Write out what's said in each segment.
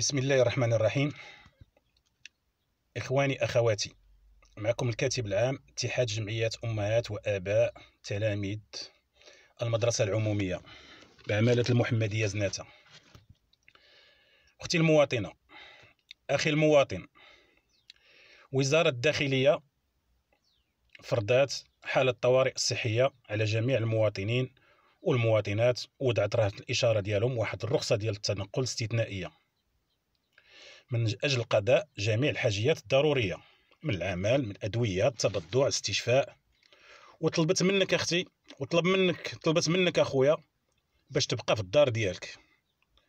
بسم الله الرحمن الرحيم إخواني أخواتي معكم الكاتب العام اتحاد جمعيات أمهات وآباء تلاميذ المدرسة العمومية بعمالة المحمدية زناتة أختي المواطنة أخي المواطن وزارة الداخلية فرضات حالة طوارئ الصحية على جميع المواطنين والمواطنات وضعت راه الإشارة ديالهم واحد الرخصة ديال التنقل استثنائية من أجل قضاء جميع الحاجيات الضرورية من العمل من الأدوية التبضع الاستشفاء وطلبت منك أختي وطلب منك طلبت منك أخويا باش تبقى في الدار ديالك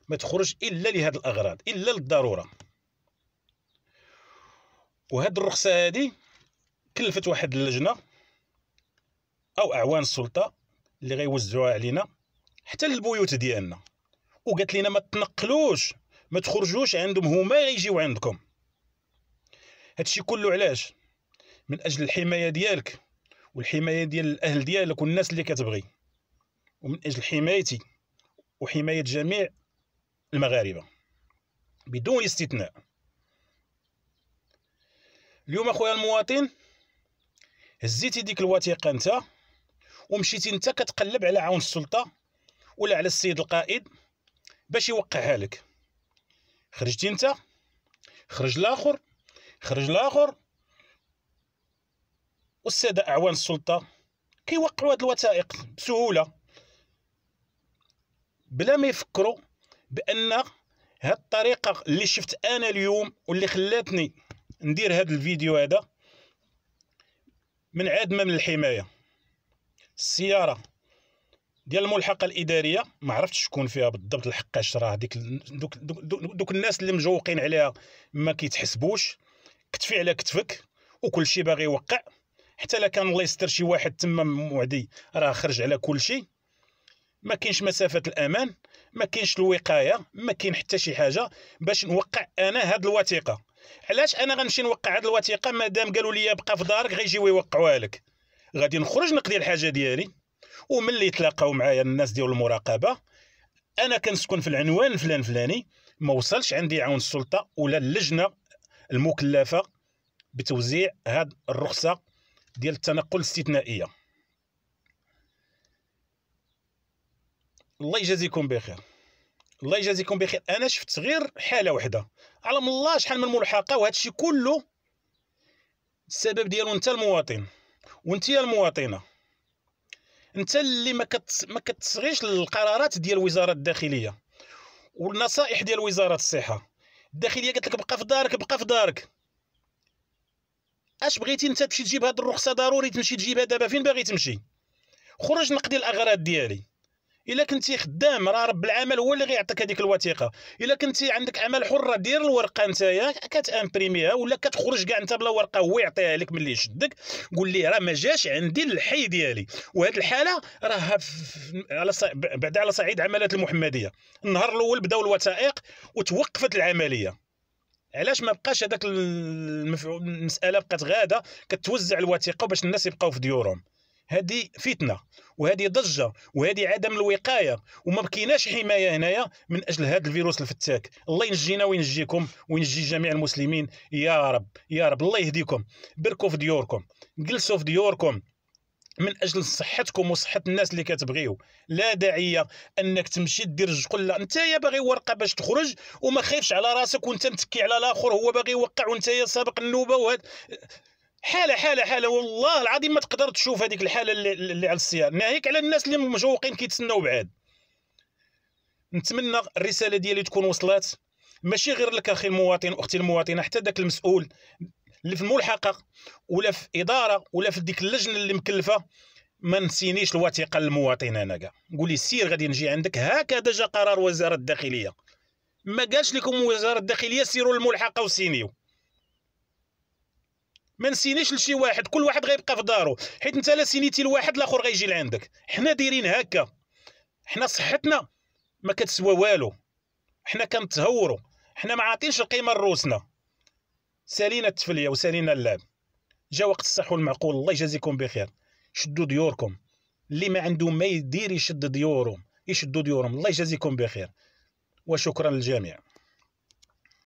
ما تخرج إلا لهاد الأغراض إلا للضرورة وهاد الرخصة هادي كلفت واحد اللجنة أو أعوان السلطة اللي غيوزعوها علينا حتى للبيوت ديالنا وقالت لنا ما تنقلوش ما تخرجوش عندهم هما يجيو عندكم هادشي كله علاش من اجل الحمايه ديالك والحمايه ديال الاهل ديالك والناس اللي كتبغي ومن اجل حمايتي وحمايه جميع المغاربه بدون استثناء اليوم اخويا المواطن هزيتي ديك الوثيقه انت ومشيتي انت كتقلب على عون السلطه ولا على السيد القائد باش يوقعها لك خرجتي انت خرج الاخر خرج الاخر والساده اعوان السلطه كيوقعوا هاد الوثائق بسهوله بلا ما يفكروا بان هاد الطريقه اللي شفت انا اليوم واللي خلاتني ندير هاد الفيديو هذا من عدم من الحمايه السياره ديال الملحقه الاداريه ما عرفتش شكون فيها بالضبط اش راه ديك دوك, دوك, دوك الناس اللي مجوقين عليها ما كيتحسبوش كتفي على كتفك وكل شيء باغي يوقع حتى لا كان الله يستر شي واحد تما موعدي راه خرج على كل شيء ما كاينش مسافه الامان ما كاينش الوقايه ما كاين حتى شي حاجه باش نوقع انا هاد الوثيقه علاش انا غنمشي نوقع هاد الوثيقه مادام قالوا لي بقى في دارك غيجيو يوقعوها لك غادي نخرج نقضي الحاجه ديالي ومن اللي تلاقاو معايا الناس ديال المراقبه انا كنسكن في العنوان فلان فلاني ما وصلش عندي عون السلطه ولا اللجنه المكلفه بتوزيع هاد الرخصه ديال التنقل الاستثنائيه الله يجازيكم بخير الله يجازيكم بخير انا شفت غير حاله واحده على الله شحال من ملحقه وهذا الشيء كله السبب ديالو انت المواطن وانت يا المواطنه انت اللي ما كت ما كتصغيش للقرارات ديال وزاره الداخليه والنصائح ديال وزاره الصحه الداخليه قالت لك بقى في دارك بقى في دارك اش بغيتي انت تمشي تجيب هذه الرخصه ضروري تمشي تجيبها دابا فين باغي تمشي خرج نقدي الاغراض ديالي الا كنتي خدام راه رب العمل هو اللي غيعطيك هذيك الوثيقه الا كنتي عندك عمل حره دير الورقه نتايا كتامبريميها ولا كتخرج كاع انت بلا ورقه هو يعطيها لك ملي يشدك قول ليه راه ما جاش عندي الحي ديالي وهاد الحاله راه على صع... بعد على صعيد عملات المحمديه النهار الاول بداو الوثائق وتوقفت العمليه علاش ما بقاش هذاك المساله بقات غاده كتوزع الوثيقه باش الناس يبقاو في ديورهم هذه فتنه وهذه ضجه وهذه عدم الوقايه وما بكيناش حمايه هنايا من اجل هذا الفيروس الفتاك الله ينجينا وينجيكم وينجي جميع المسلمين يا رب يا رب الله يهديكم بركوا في ديوركم جلسوا في ديوركم من اجل صحتكم وصحه الناس اللي كتبغيو لا داعيه انك تمشي دير الجقل انت يا باغي ورقه باش تخرج وما خايفش على راسك وانت متكي على الاخر هو باغي يوقع وانت يا سابق النوبه وهذا حاله حاله حاله والله العظيم ما تقدر تشوف هذيك الحاله اللي, اللي على الصيام ناهيك على الناس اللي مجوقين كيتسناو بعاد نتمنى الرساله ديالي تكون وصلت ماشي غير لك اخي المواطن واختي المواطنه حتى داك المسؤول اللي في الملحقه ولا في اداره ولا في ديك اللجنه اللي مكلفه ما نسينيش الوثيقه للمواطن انا كاع قولي سير غادي نجي عندك هكذا جا قرار وزاره الداخليه ما قالش لكم وزاره الداخليه سيروا للملحقه وسينيو ما نسينيش لشي واحد كل واحد غيبقى في دارو حيت انت لا سينيتي لواحد الاخر غيجي لعندك حنا دايرين هكا حنا صحتنا ما كتسوى والو حنا كنتهوروا حنا ما عاطينش القيمه لروسنا سالينا التفليه وسالينا اللعب جا وقت الصح والمعقول الله يجازيكم بخير شدوا ديوركم اللي ما عنده ما يدير يشد ديورهم يشدوا ديورهم الله يجازيكم بخير وشكرا للجميع